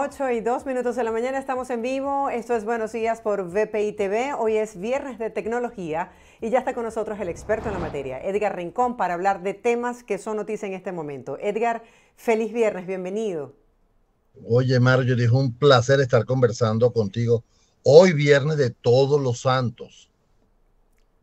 8 y 2 minutos de la mañana estamos en vivo. Esto es Buenos Días por VPI TV. Hoy es viernes de tecnología y ya está con nosotros el experto en la materia, Edgar Rincón, para hablar de temas que son noticia en este momento. Edgar, feliz viernes, bienvenido. Oye, Mario, es un placer estar conversando contigo hoy viernes de Todos los Santos.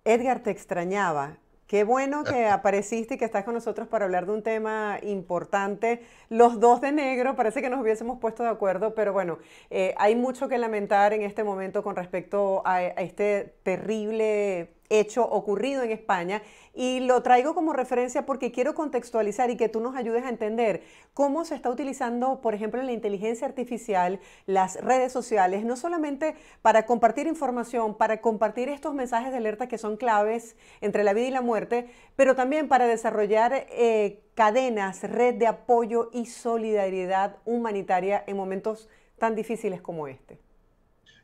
Edgar, te extrañaba. Qué bueno que apareciste y que estás con nosotros para hablar de un tema importante. Los dos de negro, parece que nos hubiésemos puesto de acuerdo, pero bueno, eh, hay mucho que lamentar en este momento con respecto a este terrible hecho ocurrido en España y lo traigo como referencia porque quiero contextualizar y que tú nos ayudes a entender cómo se está utilizando, por ejemplo, la inteligencia artificial, las redes sociales, no solamente para compartir información, para compartir estos mensajes de alerta que son claves entre la vida y la muerte, pero también para desarrollar eh, cadenas, red de apoyo y solidaridad humanitaria en momentos tan difíciles como este.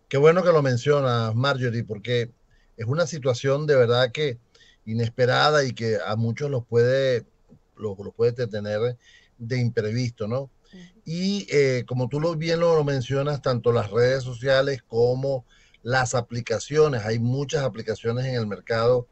Qué bueno que lo mencionas, Marjorie, porque es una situación de verdad que inesperada y que a muchos los puede, los, puede tener de imprevisto, ¿no? Y eh, como tú lo bien lo, mencionas, tanto las redes sociales como las aplicaciones, hay muchas aplicaciones en el mercado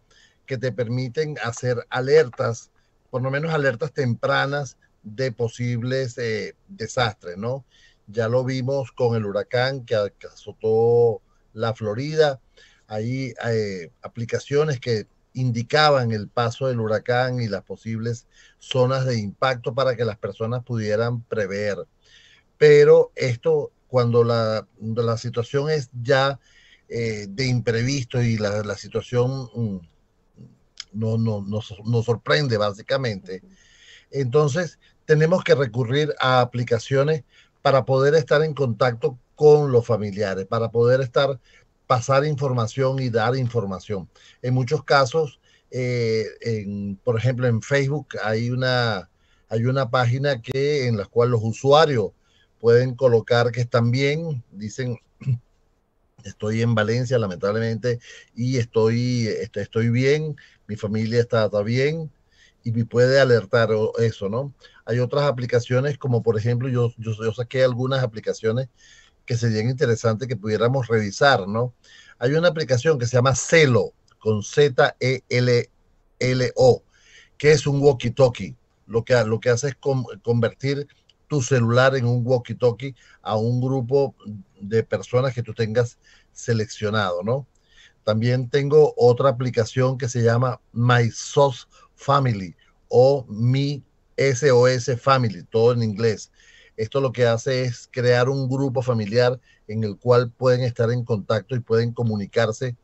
que te permiten hacer alertas, por lo menos alertas tempranas de posibles eh, desastres, ¿no? Ya lo vimos con el huracán que azotó la Florida, hay eh, aplicaciones que indicaban el paso del huracán y las posibles zonas de impacto para que las personas pudieran prever. Pero esto, cuando la, situación es ya eh, de imprevisto y la, situación mm, no, nos sorprende básicamente, entonces tenemos que recurrir a aplicaciones para poder estar en contacto con los familiares, para poder estar pasar información y dar información. En muchos casos, eh, por ejemplo, en Facebook hay una, hay una página que, en la cual los usuarios pueden colocar que están bien, dicen, estoy en Valencia lamentablemente y estoy, estoy bien, mi familia está, bien y me puede alertar eso, ¿no? Hay otras aplicaciones como por ejemplo, yo, yo saqué algunas aplicaciones que sería interesante que pudiéramos revisar, ¿no? Hay una aplicación que se llama Celo, con Z-E-L-L-O, que es un walkie-talkie. Lo que, lo que hace es convertir tu celular en un walkie-talkie a un grupo de personas que tú tengas seleccionado, ¿no? También tengo otra aplicación que se llama My SOS Family o Mi SOS Family, todo en inglés. Esto lo que hace es crear un grupo familiar en el cual pueden estar en contacto y pueden comunicarse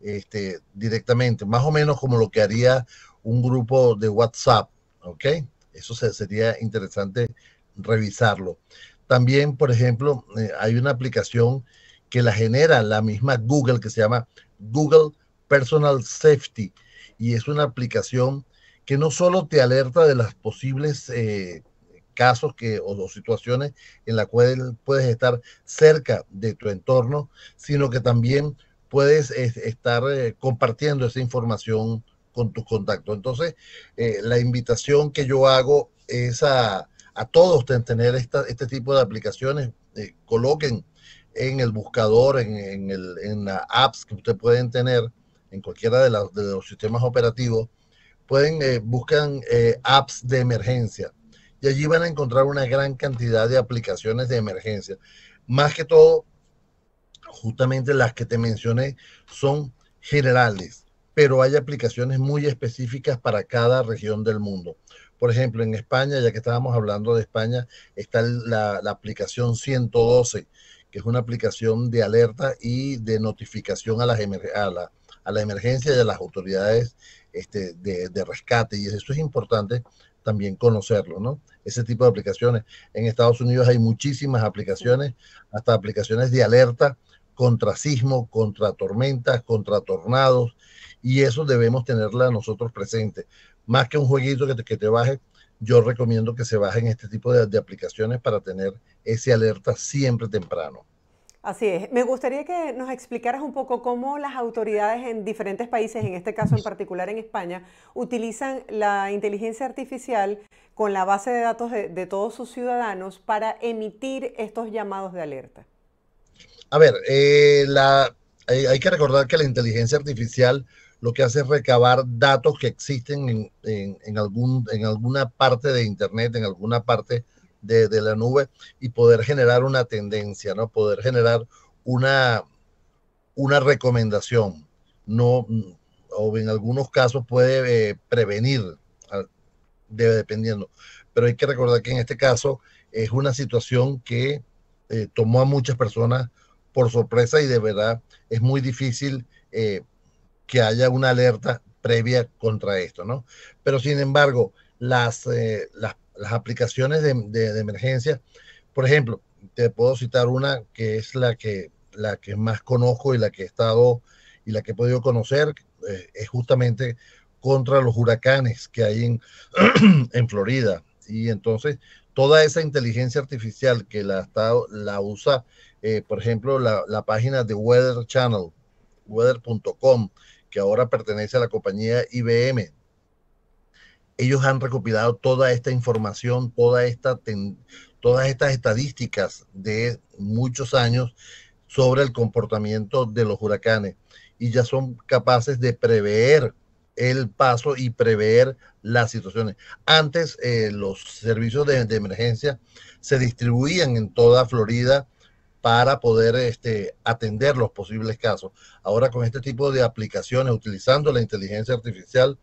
este, directamente, más o menos como lo que haría un grupo de WhatsApp, ¿ok? Eso sería interesante revisarlo. También, por ejemplo, eh, hay una aplicación que la genera la misma Google que se llama Google Personal Safety y es una aplicación que no solo te alerta de las posibles eh, casos que, o, situaciones en las cuales puedes estar cerca de tu entorno, sino que también puedes estar eh, compartiendo esa información con tus contactos. Entonces, eh, la invitación que yo hago es a, todos tener este tipo de aplicaciones. Eh, coloquen en el buscador, en, en, las apps que ustedes pueden tener, en cualquiera de, los sistemas operativos, pueden buscan apps de emergencia y allí van a encontrar una gran cantidad de aplicaciones de emergencia. Más que todo, justamente las que te mencioné son generales, pero hay aplicaciones muy específicas para cada región del mundo. Por ejemplo, en España, ya que estábamos hablando de España, está la, aplicación 112, que es una aplicación de alerta y de notificación a las a la, a la emergencia y a las autoridades este, de, de rescate. Y eso es importante también conocerlo, ¿no? Ese tipo de aplicaciones. En Estados Unidos hay muchísimas aplicaciones, hasta aplicaciones de alerta contra sismo, contra tormentas, contra tornados, y eso debemos tenerla nosotros presente. Más que un jueguito que te, baje, yo recomiendo que se bajen este tipo de, de aplicaciones para tener ese alerta siempre temprano. Así es. Me gustaría que nos explicaras un poco cómo las autoridades en diferentes países, en este caso en particular en España, utilizan la inteligencia artificial con la base de datos de, todos sus ciudadanos para emitir estos llamados de alerta. A ver, eh, la, hay que recordar que la inteligencia artificial lo que hace es recabar datos que existen en, algún, en alguna parte de Internet, en alguna parte de, la nube y poder generar una tendencia, ¿no? Poder generar una, una recomendación. No, o en algunos casos puede eh, prevenir, debe dependiendo. Pero hay que recordar que en este caso es una situación que eh, tomó a muchas personas por sorpresa y de verdad es muy difícil eh, que haya una alerta previa contra esto, ¿no? Pero sin embargo, las, las las aplicaciones de, de, emergencia. Por ejemplo, te puedo citar una que es la que, la que más conozco y la que he estado y la que he podido conocer, eh, es justamente contra los huracanes que hay en, Florida. Y entonces toda esa inteligencia artificial que la, está, la usa, eh, por ejemplo, la, la, página de Weather Channel, weather.com, que ahora pertenece a la compañía IBM, ellos han recopilado toda esta información, toda esta todas estas estadísticas de muchos años sobre el comportamiento de los huracanes y ya son capaces de prever el paso y prever las situaciones. Antes eh, los servicios de, emergencia se distribuían en toda Florida para poder este, atender los posibles casos. Ahora con este tipo de aplicaciones, utilizando la inteligencia artificial,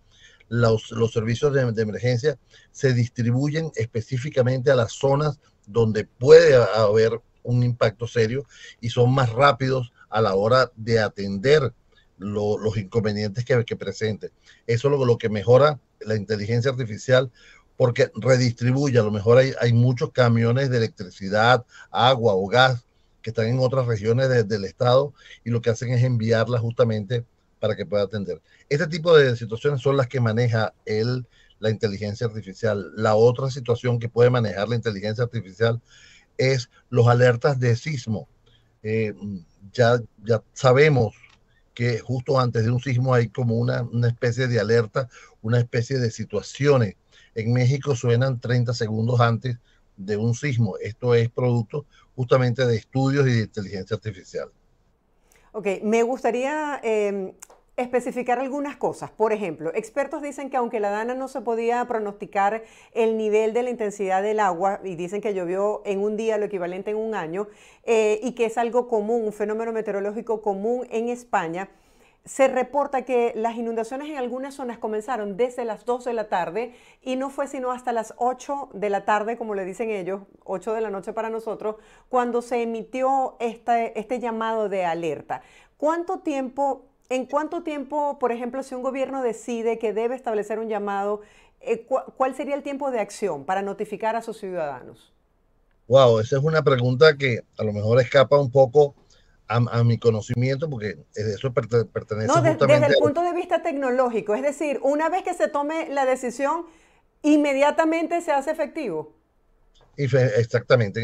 los, servicios de, emergencia se distribuyen específicamente a las zonas donde puede haber un impacto serio y son más rápidos a la hora de atender los inconvenientes que, que presenten. Eso es lo, que mejora la inteligencia artificial porque redistribuye, a lo mejor hay, muchos camiones de electricidad, agua o gas que están en otras regiones del estado y lo que hacen es enviarlas justamente para que pueda atender. Este tipo de situaciones son las que maneja el, la inteligencia artificial. La otra situación que puede manejar la inteligencia artificial es los alertas de sismo. Eh, ya, ya sabemos que justo antes de un sismo hay como una, una especie de alerta, una especie de situaciones. En México suenan 30 segundos antes de un sismo. Esto es producto justamente de estudios y de inteligencia artificial. Ok, me gustaría em, especificar algunas cosas. Por ejemplo, expertos dicen que aunque la Dana no se podía pronosticar el nivel de la intensidad del agua, y dicen que llovió en un día lo equivalente en un año, eh, y que es algo común, un fenómeno meteorológico común en España, se reporta que las inundaciones en algunas zonas comenzaron desde las 2 de la tarde y no fue sino hasta las 8 de la tarde, como le dicen ellos, 8 de la noche para nosotros, cuando se emitió este, llamado de alerta. ¿Cuánto tiempo, en cuánto tiempo, por ejemplo, si un gobierno decide que debe establecer un llamado, eh, ¿cuál sería el tiempo de acción para notificar a sus ciudadanos? Wow, esa es una pregunta que a lo mejor escapa un poco a, mi conocimiento, porque eso pertenece no, justamente desde el punto de vista tecnológico, es decir, una vez que se tome la decisión, inmediatamente se hace efectivo. Exactamente.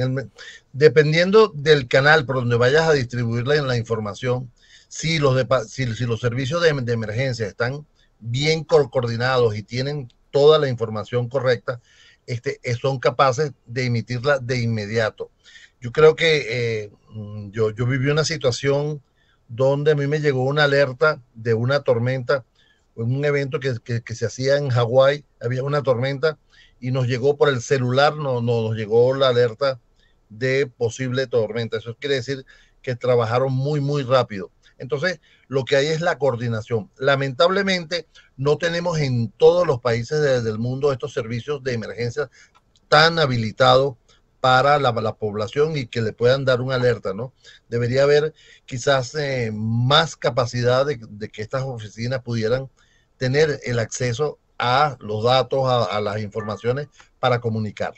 dependiendo del canal por donde vayas a distribuir la, la información, si los, si, los servicios de, emergencia están bien coordinados y tienen toda la información correcta, este, son capaces de emitirla de inmediato. Yo creo que eh, Mm, yo, yo viví una situación donde a mí me llegó una alerta de una tormenta, un evento que, se hacía en Hawái, había una tormenta y nos llegó por el celular, no, no, nos llegó la alerta de posible tormenta. Eso quiere decir que trabajaron muy, muy rápido. Entonces, lo que hay es la coordinación. Lamentablemente, no tenemos en todos los países del mundo estos servicios de emergencia tan habilitados para la, población y que le puedan dar una alerta, ¿no? Debería haber quizás eh, más capacidad de, que estas oficinas pudieran tener el acceso a los datos, a, a las informaciones para comunicar.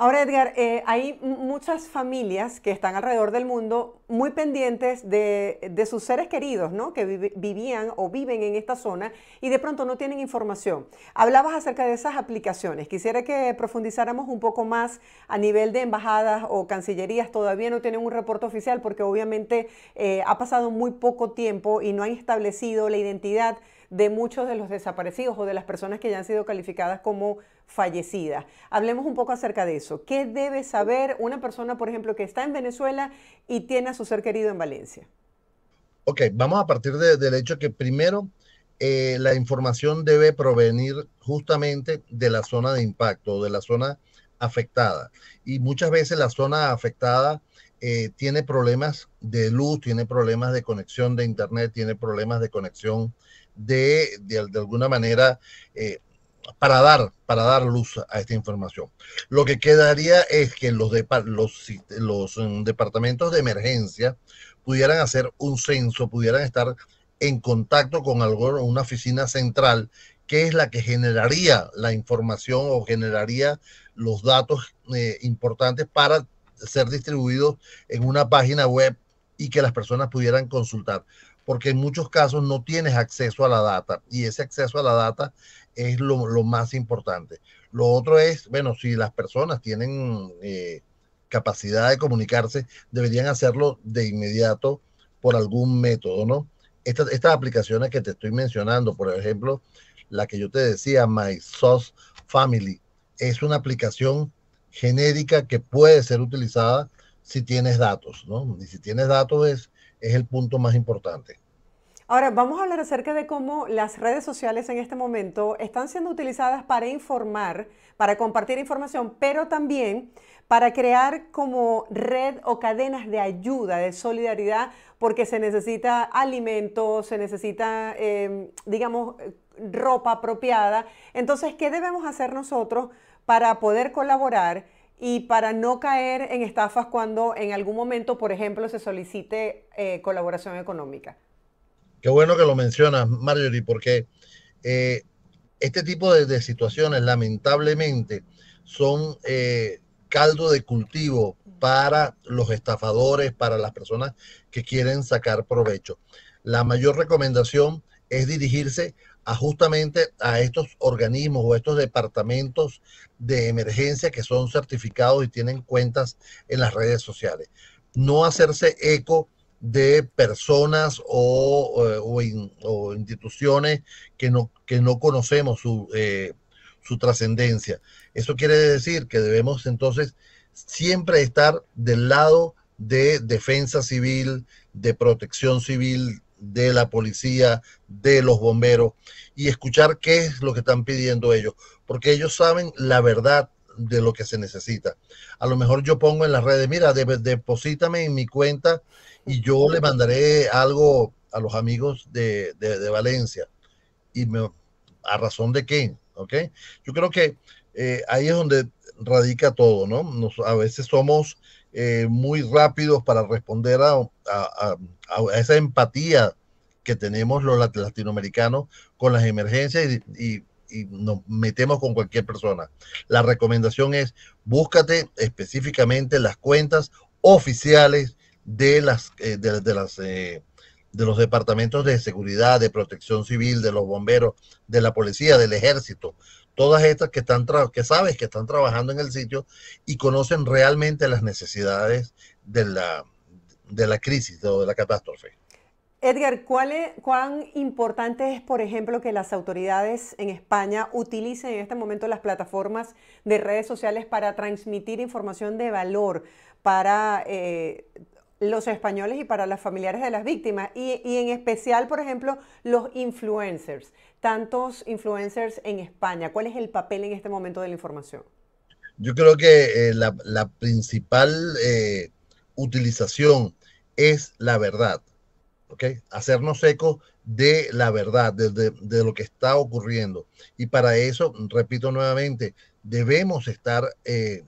Ahora, Edgar, eh, hay muchas familias que están alrededor del mundo muy pendientes de, sus seres queridos, ¿no? Que vivían o viven en esta zona y de pronto no tienen información. Hablabas acerca de esas aplicaciones. Quisiera que profundizáramos un poco más a nivel de embajadas o cancillerías. Todavía no tienen un reporte oficial porque obviamente eh, ha pasado muy poco tiempo y no han establecido la identidad de muchos de los desaparecidos o de las personas que ya han sido calificadas como fallecida. Hablemos un poco acerca de eso. ¿Qué debe saber una persona, por ejemplo, que está en Venezuela y tiene a su ser querido en Valencia? Ok, vamos a partir del hecho que primero eh, la información debe provenir justamente de la zona de impacto, de la zona afectada. Y muchas veces la zona afectada eh, tiene problemas de luz, tiene problemas de conexión de internet, tiene problemas de conexión de, de, alguna manera, eh, para dar, para dar luz a esta información. Lo que quedaría es que los, de, los, los mm, departamentos de emergencia pudieran hacer un censo, pudieran estar en contacto con alguna una oficina central que es la que generaría la información o generaría los datos eh, importantes para ser distribuidos en una página web y que las personas pudieran consultar, porque en muchos casos no tienes acceso a la data y ese acceso a la data es lo, más importante. Lo otro es, bueno, si las personas tienen eh, capacidad de comunicarse, deberían hacerlo de inmediato por algún método, ¿no? estas aplicaciones que te estoy mencionando, por ejemplo, la que yo te decía, My Family, es una aplicación genérica que puede ser utilizada si tienes datos, ¿no? Y si tienes datos es, es el punto más importante. Ahora, vamos a hablar acerca de cómo las redes sociales en este momento están siendo utilizadas para informar, para compartir información, pero también para crear como red o cadenas de ayuda, de solidaridad, porque se necesita alimentos, se necesita, em, digamos, ropa apropiada. Entonces, ¿qué debemos hacer nosotros para poder colaborar? y para no caer en estafas cuando en algún momento, por ejemplo, se solicite eh, colaboración económica. Qué bueno que lo mencionas, Marjorie, porque eh, este tipo de, situaciones lamentablemente son eh, caldo de cultivo para los estafadores, para las personas que quieren sacar provecho. La mayor recomendación es dirigirse a justamente a estos organismos o estos departamentos de emergencia que son certificados y tienen cuentas en las redes sociales. No hacerse eco de personas o, eh, o, instituciones que no, que no conocemos su, eh, su trascendencia. Eso quiere decir que debemos entonces siempre estar del lado de defensa civil, de protección civil, de la policía, de los bomberos y escuchar qué es lo que están pidiendo ellos, porque ellos saben la verdad de lo que se necesita. A lo mejor yo pongo en las redes, mira, deposítame en mi cuenta y yo le mandaré algo a los amigos de, Valencia. Y me, a razón de qué, ¿ok? Yo creo que eh, ahí es donde radica todo, ¿no? Nos, a veces somos eh, muy rápidos para responder a, esa empatía que tenemos los latinoamericanos con las emergencias y, y, nos metemos con cualquier persona. La recomendación es búscate específicamente las cuentas oficiales de las, eh, eh, los departamentos de seguridad, de protección civil, de los bomberos, de la policía, del ejército, todas estas que están que sabes que están trabajando en el sitio y conocen realmente las necesidades de la, de la crisis o de la catástrofe. Edgar, ¿cuál ¿cuán importante es, por ejemplo, que las autoridades en España utilicen en este momento las plataformas de redes sociales para transmitir información de valor, para eh, los españoles y para las familiares de las víctimas y, en especial, por ejemplo, los influencers, tantos influencers en España. ¿Cuál es el papel en este momento de la información? Yo creo que eh, la, principal eh, utilización es la verdad, Hacernos eco de la verdad, de, lo que está ocurriendo. Y para eso, repito nuevamente, debemos estar... Eh,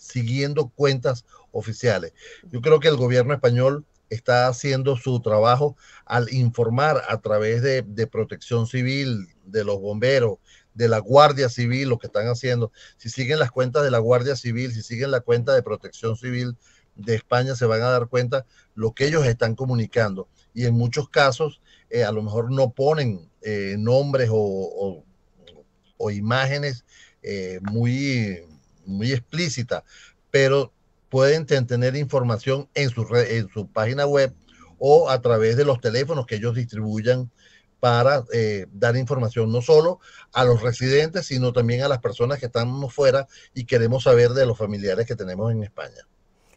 siguiendo cuentas oficiales. Yo creo que el gobierno español está haciendo su trabajo al informar a través de, protección civil, de los bomberos, de la Guardia Civil, lo que están haciendo. Si siguen las cuentas de la Guardia Civil, si siguen la cuenta de protección civil de España, se van a dar cuenta lo que ellos están comunicando. Y en muchos casos, eh, a lo mejor no ponen eh, nombres o, imágenes eh, muy muy explícita, pero pueden tener información en su, en su página web o a través de los teléfonos que ellos distribuyan para eh, dar información no solo a los residentes, sino también a las personas que están fuera y queremos saber de los familiares que tenemos en España.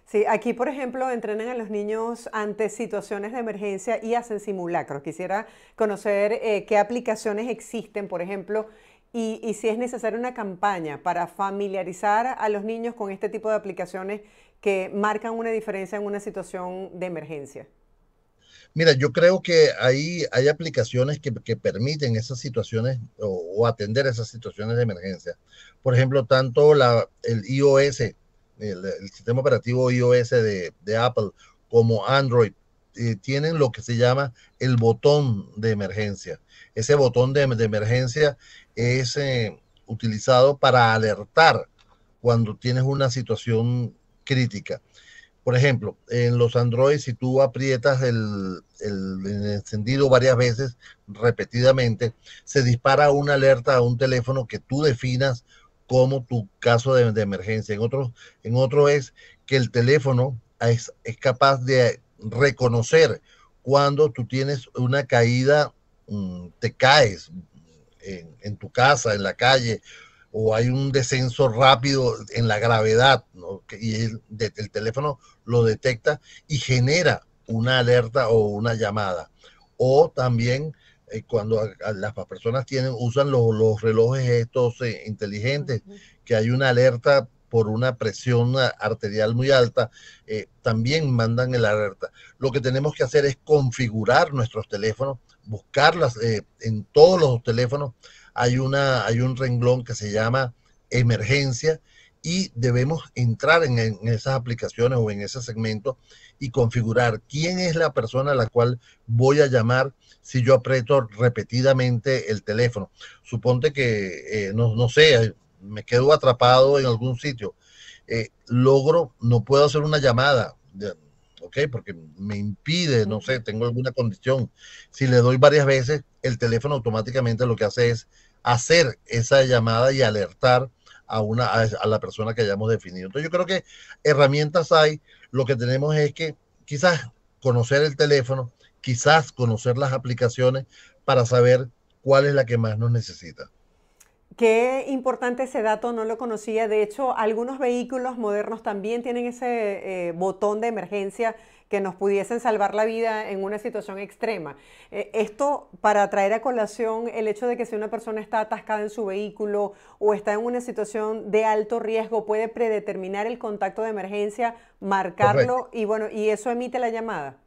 Sí, aquí por ejemplo entrenan a los niños ante situaciones de emergencia y hacen simulacros. Quisiera conocer eh, qué aplicaciones existen, por ejemplo, y, si es necesaria una campaña para familiarizar a los niños con este tipo de aplicaciones que marcan una diferencia en una situación de emergencia. Mira, yo creo que hay, hay aplicaciones que, que permiten esas situaciones o, atender esas situaciones de emergencia. Por ejemplo, tanto la, el iOS, el, sistema operativo iOS de, de Apple, como Android, eh, tienen lo que se llama el botón de emergencia. Ese botón de, de, emergencia es eh, utilizado para alertar cuando tienes una situación crítica. Por ejemplo, en los Android, si tú aprietas el, encendido varias veces, repetidamente, se dispara una alerta a un teléfono que tú definas como tu caso de, emergencia. En otro, en es que el teléfono es capaz de reconocer cuando tú tienes una caída, mm, te caes en, tu casa, en la calle, o hay un descenso rápido en la gravedad, y el, teléfono lo detecta y genera una alerta o una llamada. O también eh, cuando las personas tienen, usan los, relojes estos eh, inteligentes, que hay una alerta por una presión eh, arterial muy alta, eh, también mandan el alerta. Lo que tenemos que hacer es configurar nuestros teléfonos, buscarlas eh, en todos los teléfonos. Hay, una, hay un renglón que se llama emergencia y debemos entrar en, esas aplicaciones o en ese segmento y configurar quién es la persona a la cual voy a llamar si yo aprieto repetidamente el teléfono. Suponte que, no, no sé, me quedo atrapado en algún sitio, eh, logro, no puedo hacer una llamada, ¿ok? Porque me impide, no sé, tengo alguna condición. Si le doy varias veces, el teléfono automáticamente lo que hace es hacer esa llamada y alertar a, una, a, la persona que hayamos definido. Entonces yo creo que herramientas hay, lo que tenemos es que quizás conocer el teléfono, quizás conocer las aplicaciones para saber cuál es la que más nos necesita. Qué importante ese dato, no lo conocía. De hecho, algunos vehículos modernos también tienen ese eh, botón de emergencia que nos pudiesen salvar la vida en una situación extrema. Eh, esto para traer a colación el hecho de que si una persona está atascada en su vehículo o está en una situación de alto riesgo, puede predeterminar el contacto de emergencia, marcarlo y bueno, y eso emite la llamada.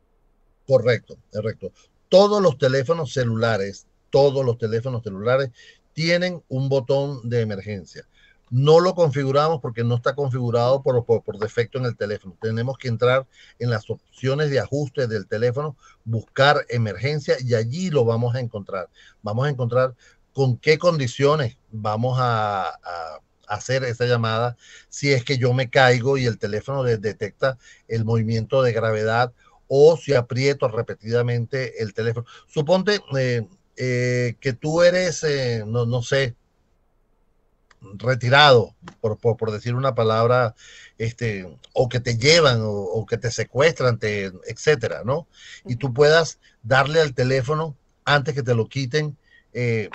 Correcto, correcto. Todos los teléfonos celulares todos los teléfonos celulares tienen un botón de emergencia. No lo configuramos porque no está configurado por, por, defecto en el teléfono. Tenemos que entrar en las opciones de ajuste del teléfono, buscar emergencia y allí lo vamos a encontrar. Vamos a encontrar con qué condiciones vamos a, hacer esa llamada si es que yo me caigo y el teléfono detecta el movimiento de gravedad o si aprieto repetidamente el teléfono. Suponte, eh, eh, que tú eres, eh, no, sé, retirado, por, decir una palabra, este, o que te llevan o, que te secuestran, te, etcétera, ¿no? Y tú puedas darle al teléfono antes que te lo quiten eh,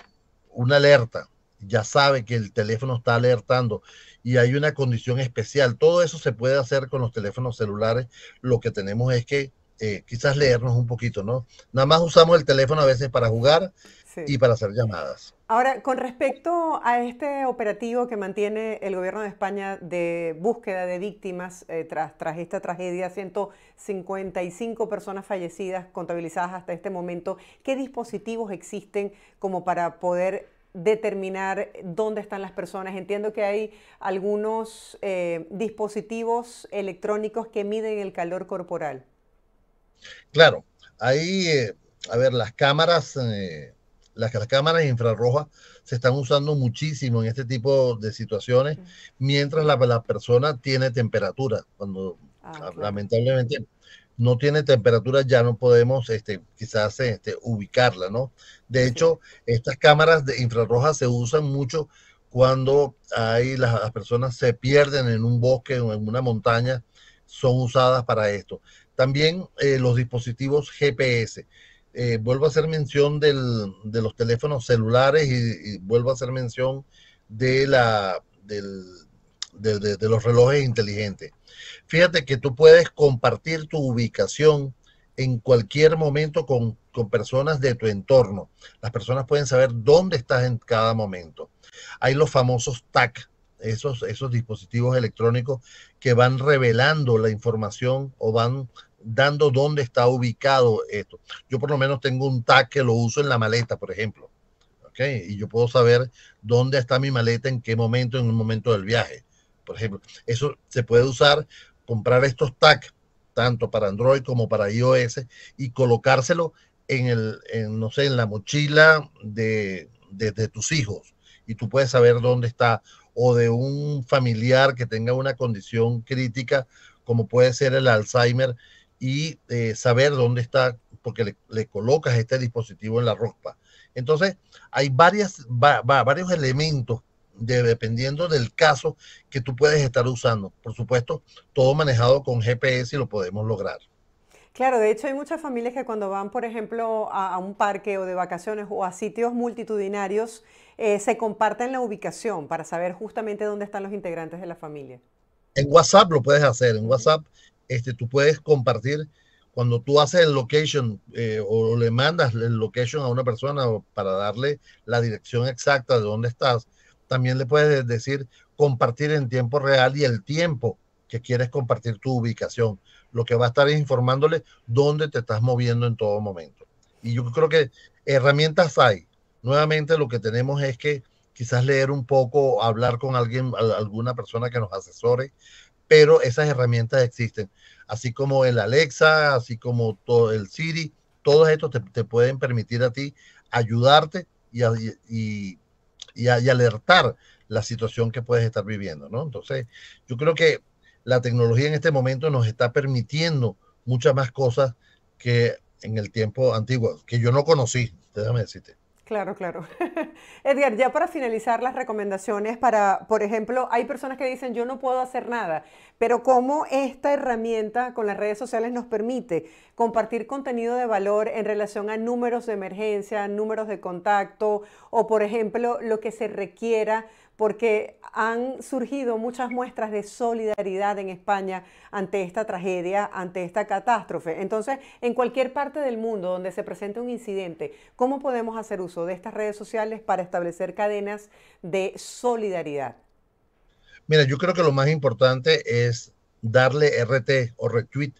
una alerta. Ya sabe que el teléfono está alertando y hay una condición especial. Todo eso se puede hacer con los teléfonos celulares. Lo que tenemos es que eh, quizás leernos un poquito, ¿no? Nada más usamos el teléfono a veces para jugar y para hacer llamadas. Ahora, con respecto a este operativo que mantiene el gobierno de España de búsqueda de víctimas eh, tras, tras esta tragedia, 155 personas fallecidas contabilizadas hasta este momento, ¿qué dispositivos existen como para poder determinar dónde están las personas. Entiendo que hay algunos eh, dispositivos electrónicos que miden el calor corporal. Claro, ahí, eh, a ver, las cámaras, eh, las, cámaras infrarrojas se están usando muchísimo en este tipo de situaciones mientras la, persona tiene temperatura. Cuando ah, lamentablemente no tiene temperatura, ya no podemos este, quizás este, ubicarla, ¿no? De hecho, estas cámaras de infrarrojas se usan mucho cuando hay, las, personas se pierden en un bosque o en una montaña, son usadas para esto. También eh, los dispositivos GPS. Eh, vuelvo a hacer mención de los teléfonos celulares y, vuelvo a hacer mención de, la, de, los relojes inteligentes. Fíjate que tú puedes compartir tu ubicación en cualquier momento con, con, personas de tu entorno. Las personas pueden saber dónde estás en cada momento. Hay los famosos TAC, esos, esos dispositivos electrónicos que van revelando la información o van dando dónde está ubicado esto. Yo por lo menos tengo un tag que lo uso en la maleta, por ejemplo. Y yo puedo saber dónde está mi maleta, en qué momento, en un momento del viaje. Por ejemplo, eso se puede usar, comprar estos tags, tanto para Android como para iOS, y colocárselo en el, no sé, en la mochila de, de tus hijos. Y tú puedes saber dónde está o de un familiar que tenga una condición crítica como puede ser el Alzheimer y eh, saber dónde está, porque le, colocas este dispositivo en la ropa. Entonces, hay varias, varios elementos dependiendo del caso que tú puedes estar usando. Por supuesto, todo manejado con GPS y lo podemos lograr. Claro, de hecho hay muchas familias que cuando van, por ejemplo, a, un parque o de vacaciones o a sitios multitudinarios, eh, se comparten la ubicación para saber justamente dónde están los integrantes de la familia. En WhatsApp lo puedes hacer, en WhatsApp este, tú puedes compartir cuando tú haces el location eh, o le mandas el location a una persona para darle la dirección exacta de dónde estás, también le puedes decir compartir en tiempo real y el tiempo que quieres compartir tu ubicación lo que va a estar es informándole dónde te estás moviendo en todo momento. Y yo creo que herramientas hay. Nuevamente lo que tenemos es que quizás leer un poco, hablar con alguien, alguna persona que nos asesore, pero esas herramientas existen. Así como el Alexa, así como todo el Siri, todos estos te, pueden permitir a ti ayudarte y, y, y alertar la situación que puedes estar viviendo, ¿no? Entonces, yo creo que la tecnología en este momento nos está permitiendo muchas más cosas que en el tiempo antiguo, que yo no conocí, déjame decirte. Claro, claro. Edgar, ya para finalizar las recomendaciones, para, por ejemplo, hay personas que dicen yo no puedo hacer nada, pero cómo esta herramienta con las redes sociales nos permite compartir contenido de valor en relación a números de emergencia, números de contacto o, por ejemplo, lo que se requiera porque han surgido muchas muestras de solidaridad en España ante esta tragedia, ante esta catástrofe. Entonces, en cualquier parte del mundo donde se presente un incidente, ¿cómo podemos hacer uso de estas redes sociales para establecer cadenas de solidaridad? Mira, yo creo que lo más importante es darle RT o retweet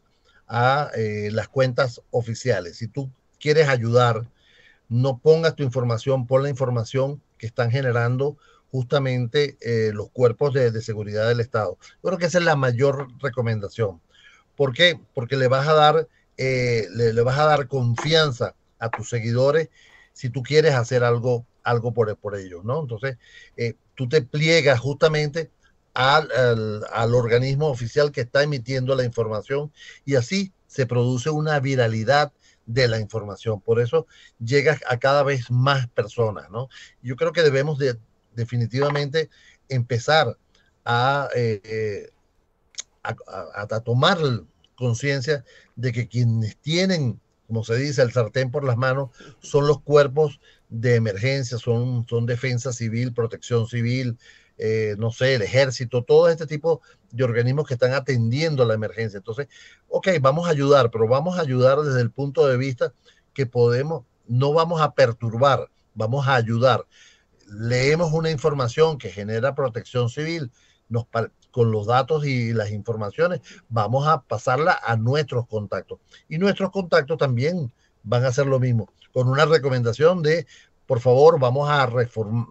a eh, las cuentas oficiales. Si tú quieres ayudar, no pongas tu información, por la información que están generando justamente eh, los cuerpos de, seguridad del Estado. Yo creo que esa es la mayor recomendación. ¿Por qué? Porque le vas a dar, eh, le, vas a dar confianza a tus seguidores si tú quieres hacer algo, algo por, por ellos, ¿no? Entonces, eh, tú te pliegas justamente al, al, organismo oficial que está emitiendo la información y así se produce una viralidad de la información. Por eso llegas a cada vez más personas, ¿no? Yo creo que debemos de, definitivamente empezar eh, eh, a, a, tomar conciencia de que quienes tienen, como se dice, el sartén por las manos son los cuerpos de emergencia, son, son defensa civil, protección civil, eh, no sé, el ejército, todo este tipo de organismos que están atendiendo a la emergencia. Entonces, ok, vamos a ayudar, pero vamos a ayudar desde el punto de vista que podemos, no vamos a perturbar, vamos a ayudar leemos una información que genera protección civil, nos, con los datos y las informaciones, vamos a pasarla a nuestros contactos. Y nuestros contactos también van a hacer lo mismo, con una recomendación de, por favor, vamos a,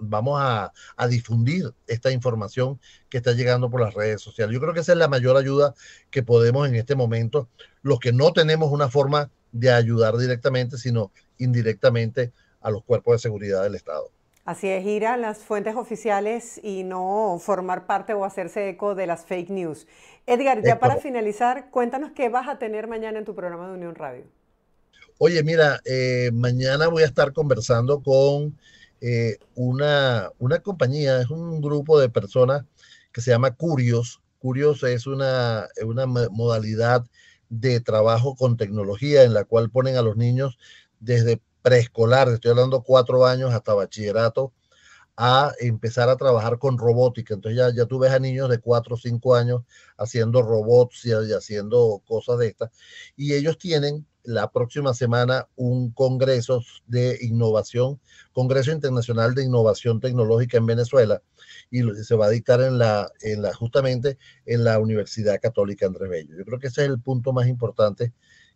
vamos a difundir esta información que está llegando por las redes sociales. Yo creo que esa es la mayor ayuda que podemos en este momento, los que no tenemos una forma de ayudar directamente, sino indirectamente a los cuerpos de seguridad del Estado. Así es, ir a las fuentes oficiales y no formar parte o hacerse eco de las fake news. Edgar, ya para finalizar, cuéntanos qué vas a tener mañana en tu programa de Unión Radio. Oye, mira, eh, mañana voy a estar conversando con eh, una, una compañía, es un grupo de personas que se llama Curios. Curios es una, una modalidad de trabajo con tecnología en la cual ponen a los niños desde preescolar, estoy hablando cuatro años hasta bachillerato, a empezar a trabajar con robótica. Entonces ya, ya tú ves a niños de cuatro o cinco años haciendo robots y, haciendo cosas de estas. Y ellos tienen la próxima semana un congreso de innovación, Congreso Internacional de Innovación Tecnológica en Venezuela, y se va a dictar en la, en la, justamente en la Universidad Católica Andrés Bello. Yo creo que ese es el punto más importante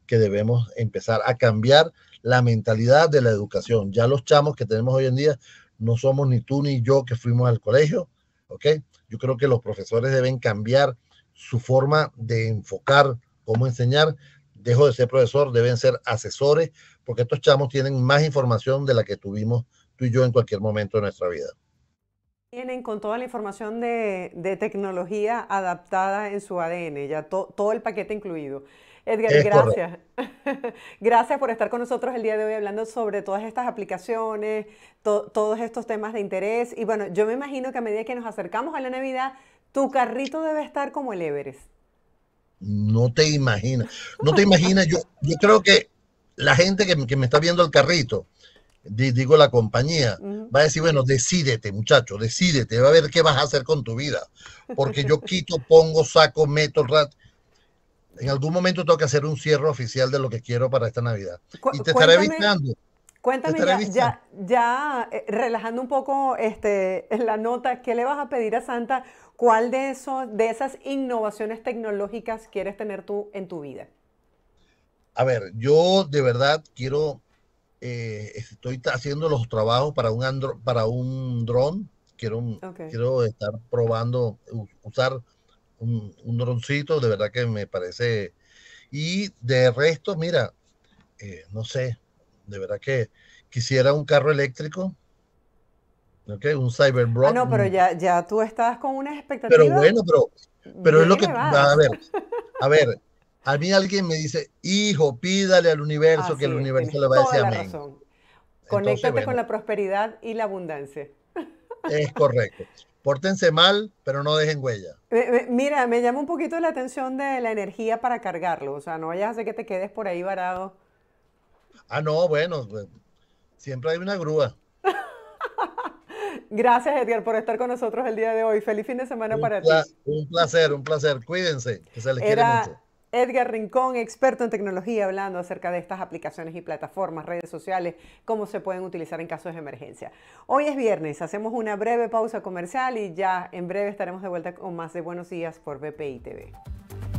que debemos empezar a cambiar la mentalidad de la educación. Ya los chamos que tenemos hoy en día no somos ni tú ni yo que fuimos al colegio, ¿ok? Yo creo que los profesores deben cambiar su forma de enfocar cómo enseñar. Dejo de ser profesor, deben ser asesores, porque estos chamos tienen más información de la que tuvimos tú y yo en cualquier momento de nuestra vida. Tienen con toda la información de, tecnología adaptada en su ADN, ya todo el paquete incluido. Edgar, gracias. gracias por estar con nosotros el día de hoy hablando sobre todas estas aplicaciones, todos estos temas de interés. Y bueno, yo me imagino que a medida que nos acercamos a la Navidad, tu carrito debe estar como el Everest. No te imaginas, no te imaginas, yo, yo creo que la gente que, me está viendo el carrito, digo la compañía, va a decir, bueno, decídete, muchacho, decídete, va a ver qué vas a hacer con tu vida. Porque yo quito, pongo, saco, meto, rat, en algún momento tengo que hacer un cierre oficial de lo que quiero para esta Navidad. y te estaré visitando. Cuéntame ya, eh, relajando un poco este, en la nota, ¿qué le vas a pedir a Santa? ¿Cuál de, de esas innovaciones tecnológicas quieres tener tú en tu vida? A ver, yo de verdad quiero, eh, estoy haciendo los trabajos para un, para un dron, quiero, quiero estar probando, usar un, droncito, de verdad que me parece. Y de resto, mira, eh, no sé, de verdad que quisiera un carro eléctrico, Okay, un Cyberbrock. Ah, no, pero ya, ya tú estás con unas expectativas. Pero bueno, pero, pero es lo que. A ver, a ver, a mí alguien me dice, hijo, pídale al universo que el universo le va a decir amén. Conéctate con la prosperidad y la abundancia. Es correcto. Pórtense mal, pero no dejen huella. Mira, me llama un poquito la atención de la energía para cargarlo. O sea, no vayas a hacer que te quedes por ahí varado. Ah, no, bueno, pues, siempre hay una grúa. Gracias, Edgar, por estar con nosotros el día de hoy. Feliz fin de semana para ti. Un placer, un placer. Cuídense, que se les quiere mucho. Edgar Rincón, experto en tecnología, hablando acerca de estas aplicaciones y plataformas, redes sociales, cómo se pueden utilizar en casos de emergencia. Hoy es viernes, hacemos una breve pausa comercial y ya en breve estaremos de vuelta con más de Buenos Días por BPI TV.